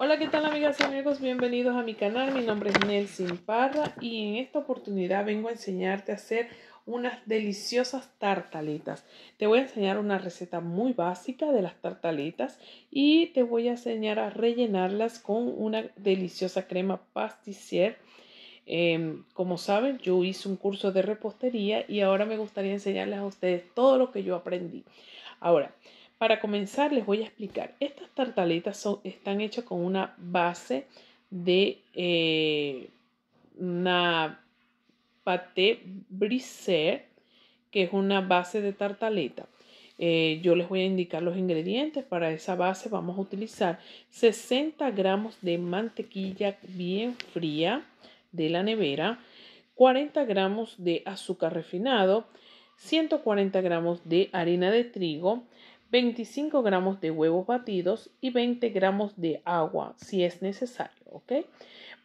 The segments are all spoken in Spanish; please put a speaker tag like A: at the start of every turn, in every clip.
A: Hola, ¿qué tal amigas y amigos? Bienvenidos a mi canal. Mi nombre es Nelson Parra y en esta oportunidad vengo a enseñarte a hacer unas deliciosas tartaletas. Te voy a enseñar una receta muy básica de las tartaletas y te voy a enseñar a rellenarlas con una deliciosa crema pasticier. Em, como saben, yo hice un curso de repostería y ahora me gustaría enseñarles a ustedes todo lo que yo aprendí. Ahora, para comenzar les voy a explicar. Estas tartaletas son, están hechas con una base de eh, una pâté brisé, que es una base de tartaleta. Eh, yo les voy a indicar los ingredientes. Para esa base vamos a utilizar 60 gramos de mantequilla bien fría de la nevera, 40 gramos de azúcar refinado, 140 gramos de harina de trigo, 25 gramos de huevos batidos y 20 gramos de agua si es necesario. ¿ok?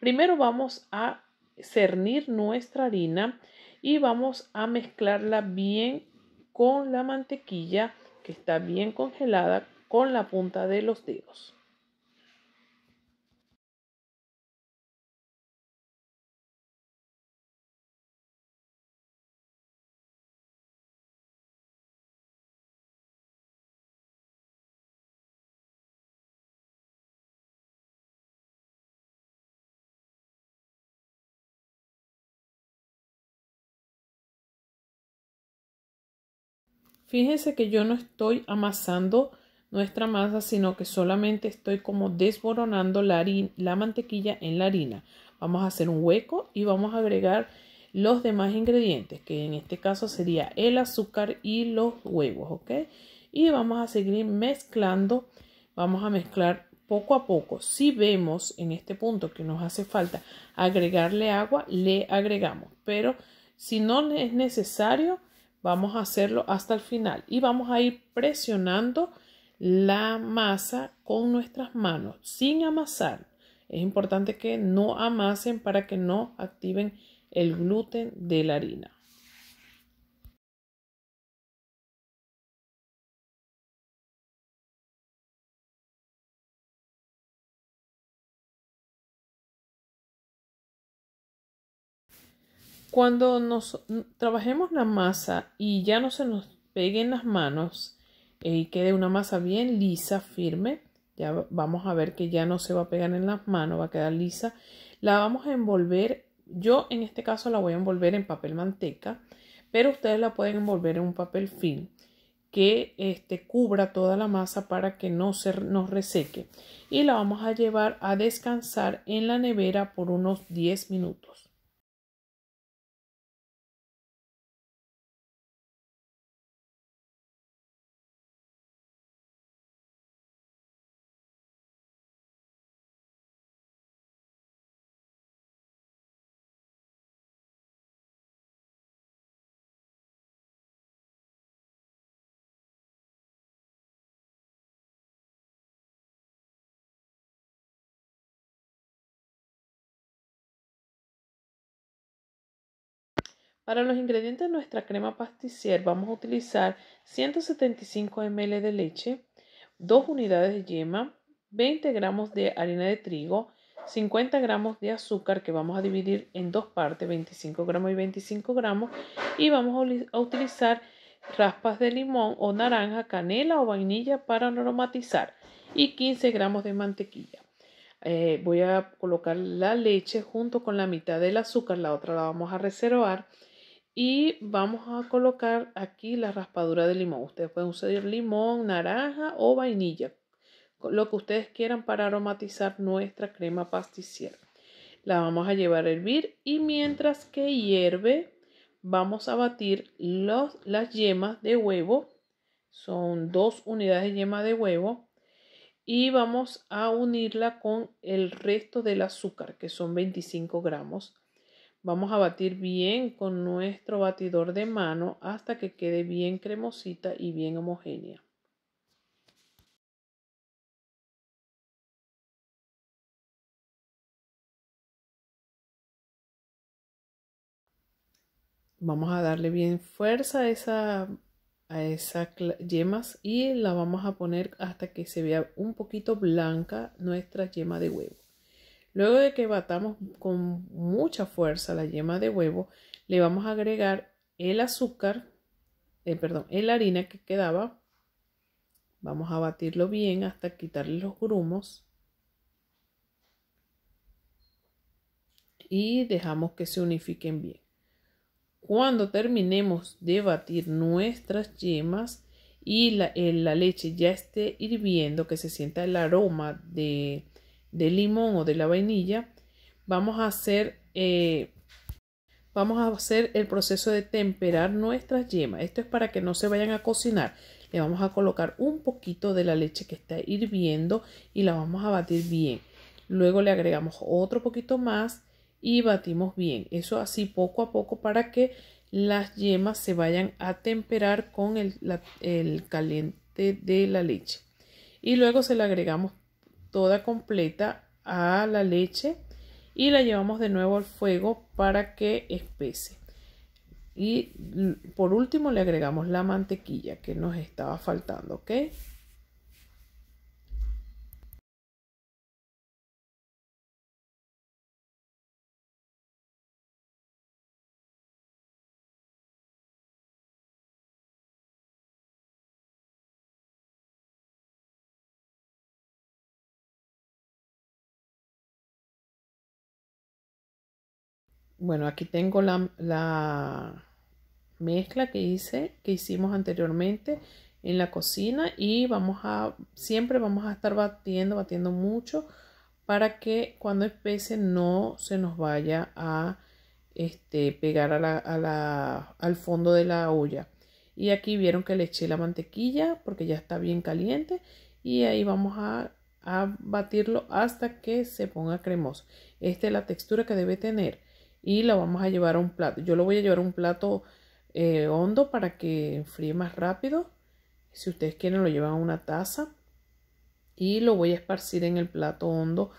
A: Primero vamos a cernir nuestra harina y vamos a mezclarla bien con la mantequilla que está bien congelada con la punta de los dedos.
B: Fíjense que yo no estoy amasando nuestra masa, sino que solamente estoy
A: como desboronando la, la mantequilla en la harina. Vamos a hacer un hueco y vamos a agregar los demás ingredientes, que en este caso sería el azúcar y los huevos, ¿ok? Y vamos a seguir mezclando, vamos a mezclar poco a poco. Si vemos en este punto que nos hace falta agregarle agua, le agregamos, pero si no es necesario, Vamos a hacerlo hasta el final y vamos a ir presionando la masa con nuestras manos sin amasar. Es importante que no amasen para que no activen
B: el gluten de la harina. Cuando nos trabajemos la masa y ya no se nos
A: peguen las manos eh, y quede una masa bien lisa, firme, ya vamos a ver que ya no se va a pegar en las manos, va a quedar lisa, la vamos a envolver, yo en este caso la voy a envolver en papel manteca, pero ustedes la pueden envolver en un papel film que este, cubra toda la masa para que no se nos reseque y
B: la vamos a llevar a descansar en la nevera por unos 10 minutos. Para los ingredientes de nuestra crema pasticier vamos a utilizar
A: 175 ml de leche, 2 unidades de yema, 20 gramos de harina de trigo, 50 gramos de azúcar que vamos a dividir en dos partes, 25 gramos y 25 gramos, y vamos a utilizar raspas de limón o naranja, canela o vainilla para aromatizar y 15 gramos de mantequilla. Eh, voy a colocar la leche junto con la mitad del azúcar, la otra la vamos a reservar y vamos a colocar aquí la raspadura de limón. Ustedes pueden usar limón, naranja o vainilla. Lo que ustedes quieran para aromatizar nuestra crema pasticiera. La vamos a llevar a hervir y mientras que hierve vamos a batir las yemas de huevo. Son dos unidades de yema de huevo. Y vamos a unirla con el resto del azúcar que son 25 gramos Vamos a batir bien con nuestro batidor de mano hasta que quede bien cremosita
B: y bien homogénea. Vamos a darle bien fuerza a, esa, a
A: esas yemas y la vamos a poner hasta que se vea un poquito blanca nuestra yema de huevo. Luego de que batamos con mucha fuerza la yema de huevo, le vamos a agregar el azúcar, eh, perdón, la harina que quedaba. Vamos a batirlo bien hasta quitarle los grumos. Y dejamos que se unifiquen bien. Cuando terminemos de batir nuestras yemas y la eh, leche ya esté hirviendo, que se sienta el aroma de, de limón o de la vainilla, vamos a hacer, eh, vamos a hacer el proceso de temperar nuestras yemas. Esto es para que no se vayan a cocinar. Le vamos a colocar un poquito de la leche que está hirviendo y la vamos a batir bien. Luego le agregamos otro poquito más y batimos bien. Eso así poco a poco para que las yemas se vayan a temperar con el, el caliente de la leche. Y luego se le agregamos toda completa a la leche y la llevamos de nuevo al fuego para que espese. Y por último le agregamos la mantequilla
B: que nos estaba faltando, ¿ok? Bueno, aquí tengo la, mezcla que hice, que hicimos anteriormente
A: en la cocina y vamos a, siempre vamos a estar batiendo, batiendo mucho para que cuando espese no se nos vaya a este, pegar al fondo de la olla. Y aquí vieron que le eché la mantequilla porque ya está bien caliente y ahí vamos a, a batirlo hasta que se ponga cremoso. Esta es la textura que debe tener y la vamos a llevar a un plato. Yo lo voy a llevar a un plato eh, hondo para que enfríe más rápido. Si ustedes quieren lo llevan a una taza y lo voy a esparcir en el plato hondo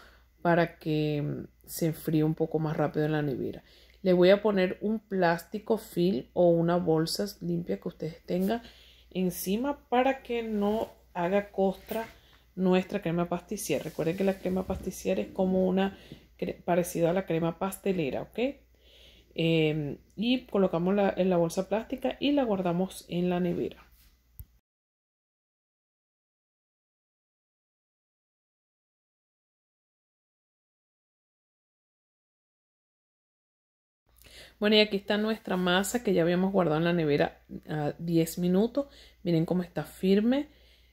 A: para que mm, se enfríe un poco más rápido en la nevera. Le voy a poner un plástico film o una bolsa limpia que ustedes tengan encima para que no haga costra nuestra crema pasticiera. Recuerden que la crema pasticiera es como una parecido a la crema pastelera, ¿ok?
B: Em, y colocamos en la bolsa plástica y la guardamos en la nevera. Bueno, y aquí está nuestra masa que ya habíamos guardado en la nevera a ah, 10 minutos.
A: Miren cómo está firme.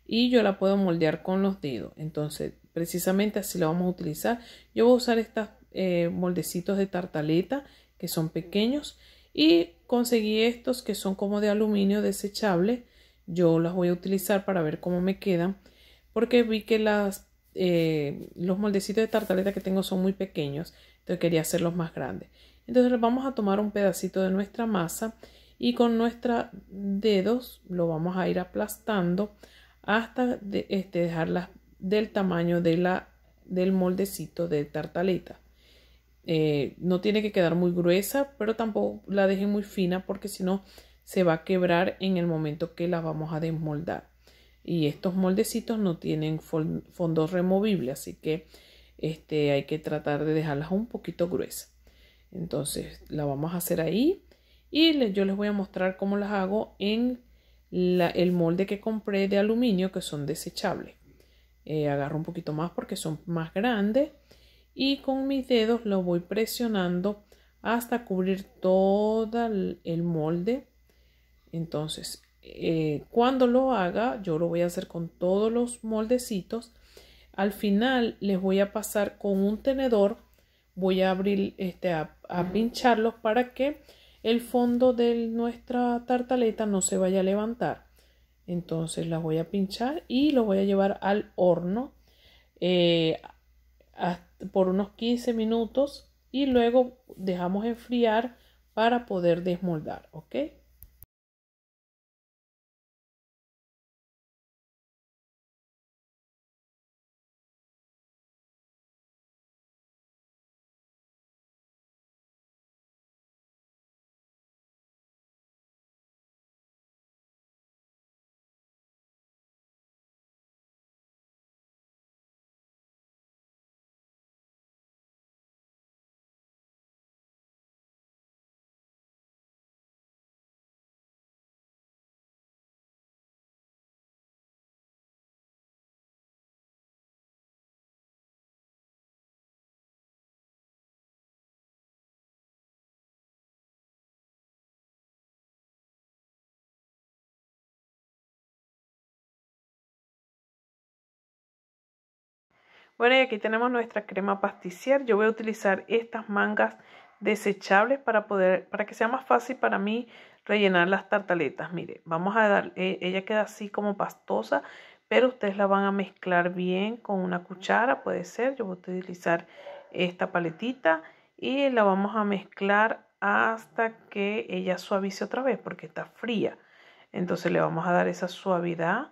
A: Y yo la puedo moldear con los dedos. Entonces precisamente así lo vamos a utilizar. Yo voy a usar estos eh, moldecitos de tartaleta que son pequeños y conseguí estos que son como de aluminio desechable. Yo las voy a utilizar para ver cómo me quedan porque vi que las, eh, los moldecitos de tartaleta que tengo son muy pequeños. Entonces quería hacerlos más grandes. Entonces vamos a tomar un pedacito de nuestra masa y con nuestros dedos lo vamos a ir aplastando hasta de, este, dejar las del tamaño de la, del moldecito de tartaleta. Eh, no tiene que quedar muy gruesa, pero tampoco la dejen muy fina porque si no se va a quebrar en el momento que la vamos a desmoldar. Y estos moldecitos no tienen fondo removible, así que este, hay que tratar de dejarlas un poquito gruesa Entonces la vamos a hacer ahí y yo les voy a mostrar cómo las hago en el molde que compré de aluminio que son desechables. Eh, agarro un poquito más porque son más grandes y con mis dedos lo voy presionando hasta cubrir todo el molde entonces eh, cuando lo haga yo lo voy a hacer con todos los moldecitos al final les voy a pasar con un tenedor voy a abrir este a pincharlos para que el fondo de nuestra tartaleta no se vaya a levantar entonces las voy a pinchar y lo voy a llevar al horno eh, por unos 15 minutos y luego dejamos enfriar
B: para poder desmoldar, ¿ok? Bueno, y aquí tenemos nuestra crema pasticier. Yo voy a utilizar estas mangas desechables para
A: poder, para que sea más fácil para mí rellenar las tartaletas. Mire, vamos a dar, eh, ella queda así como pastosa, pero ustedes la van a mezclar bien con una cuchara, puede ser. Yo voy a utilizar esta paletita y la vamos a mezclar hasta que ella suavice otra vez porque está fría. Entonces le vamos a dar esa suavidad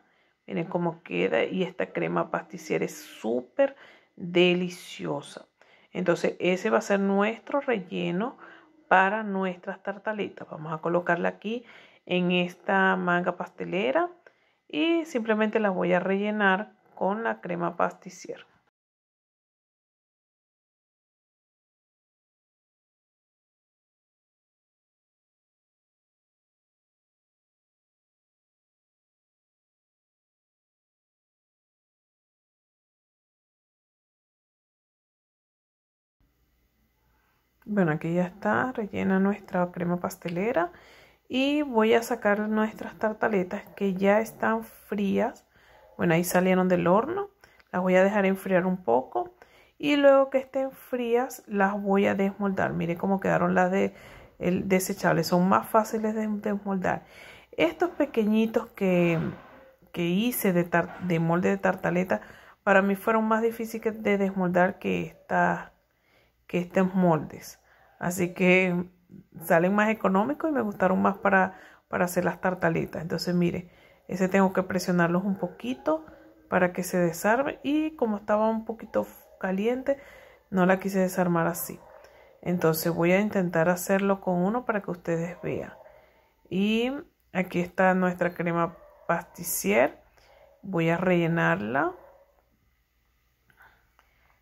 A: Miren cómo queda y esta crema pasticiera es súper deliciosa. Entonces ese va a ser nuestro relleno para nuestras tartaletas. Vamos a colocarla aquí en esta manga pastelera
B: y simplemente la voy a rellenar con la crema pasticiera. Bueno, aquí ya está rellena
A: nuestra crema pastelera y voy a sacar nuestras tartaletas que ya están frías. Bueno, ahí salieron del horno. Las voy a dejar enfriar un poco y luego que estén frías las voy a desmoldar. Mire cómo quedaron las de el son más fáciles de desmoldar. Estos pequeñitos que, que hice de, molde de tartaleta para mí fueron más difíciles de desmoldar que, que estos moldes. Así que salen más económicos y me gustaron más para, hacer las tartalitas. Entonces, mire, ese tengo que presionarlos un poquito para que se desarme y como estaba un poquito caliente, no la quise desarmar así. Entonces voy a intentar hacerlo con uno para que ustedes vean. Y aquí está nuestra crema pasticier. Voy a rellenarla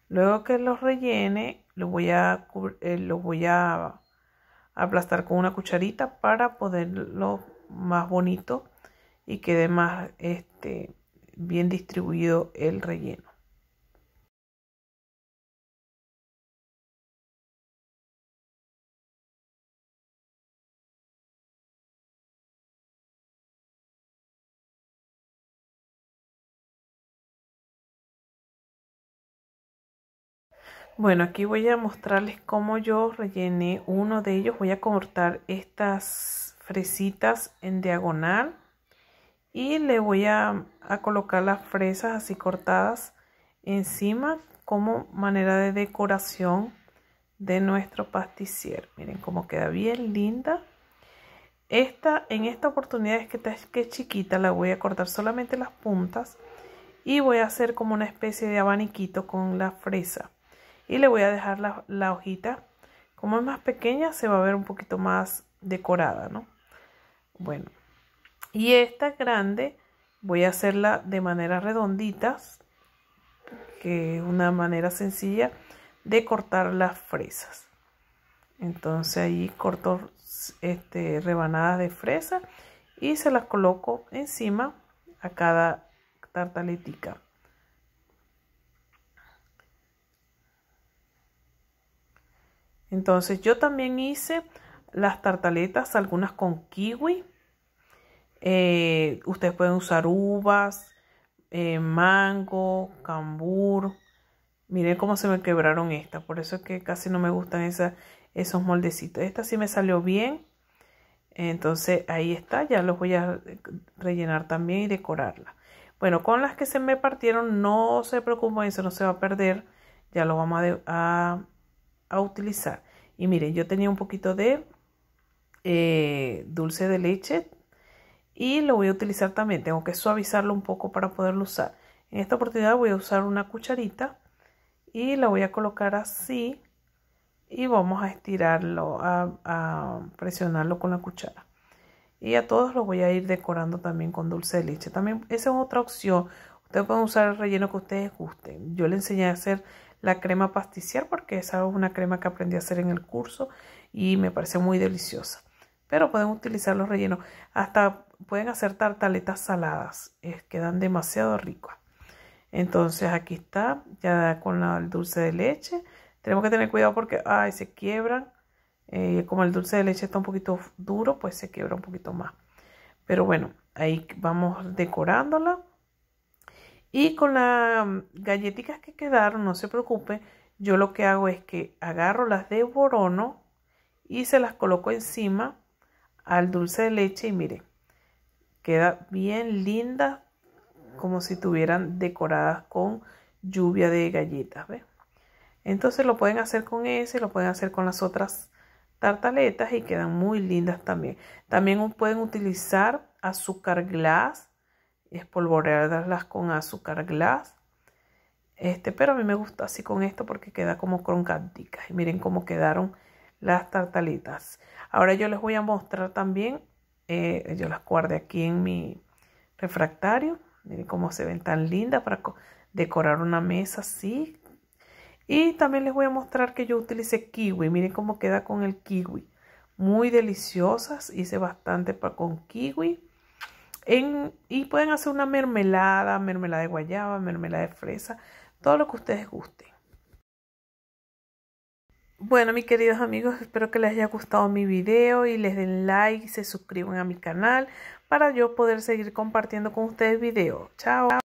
A: Luego que los rellene, lo voy a, eh, voy a aplastar con una cucharita para poderlo más bonito y quede
B: más este, bien distribuido el relleno. Bueno, aquí voy a mostrarles cómo yo rellené uno de ellos.
A: Voy a cortar estas fresitas en diagonal y le voy a, colocar las fresas así cortadas encima como manera de decoración de nuestro pasticier. Miren cómo queda bien linda. Esta, en esta oportunidad es que, que es chiquita, la voy a cortar solamente las puntas y voy a hacer como una especie de abaniquito con la fresa y le voy a dejar la, hojita. Como es más pequeña se va a ver un poquito más decorada, ¿no? Bueno, y esta grande voy a hacerla de manera redonditas, que es una manera sencilla de cortar las fresas. Entonces ahí corto este, rebanadas de fresa y se las coloco encima a cada tartaletica. Entonces yo también hice las tartaletas, algunas con kiwi. Eh, ustedes pueden usar uvas, eh, mango, cambur. Miren cómo se me quebraron estas. Por eso es que casi no me gustan esos moldecitos. Esta sí me salió bien. Entonces ahí está. Ya los voy a rellenar también y decorarla. Bueno, con las que se me partieron no se preocupen. Eso no se va a perder. Ya lo vamos a a utilizar. Y miren, yo tenía un poquito de eh, dulce de leche y lo voy a utilizar también. Tengo que suavizarlo un poco para poderlo usar. En esta oportunidad voy a usar una cucharita y la voy a colocar así y vamos a estirarlo, a, a presionarlo con la cuchara. Y a todos lo voy a ir decorando también con dulce de leche. También esa es otra opción. Ustedes pueden usar el relleno que ustedes gusten. Yo le enseñé a hacer la crema pasticiar porque esa es una crema que aprendí a hacer en el curso y me parece muy deliciosa. Pero pueden utilizar los rellenos, hasta pueden hacer tartaletas saladas, quedan demasiado ricas. Entonces aquí está, ya con el dulce de leche. Tenemos que tener cuidado porque ay, se quiebran. Eh, como el dulce de leche está un poquito duro, pues se quiebra un poquito más. Pero bueno, ahí vamos decorándola. Y con las mm, galletitas que quedaron, no se preocupe, yo lo que hago es que agarro las de borono y se las coloco encima al dulce de leche y mire, queda bien linda como si estuvieran decoradas con lluvia de galletas, Entonces lo pueden hacer con ese, lo pueden hacer con las otras tartaletas y quedan muy lindas también. También pueden utilizar azúcar glass espolvorearlas con azúcar glass. Este, pero a mí me gusta así con esto porque queda como croncántica. Y miren cómo quedaron las tartalitas. Ahora yo les voy a mostrar también, eh, yo las guardé aquí en mi refractario. Miren cómo se ven tan lindas para decorar una mesa así. Y también les voy a mostrar que yo utilicé kiwi. Miren cómo queda con el kiwi. Muy deliciosas. Hice bastante con kiwi y pueden hacer una mermelada, mermelada de guayaba, mermelada de fresa, todo lo que ustedes gusten. Bueno, mis queridos amigos, espero que les haya gustado mi video y les den like y se suscriban a mi canal para yo poder seguir compartiendo con ustedes videos. Chao.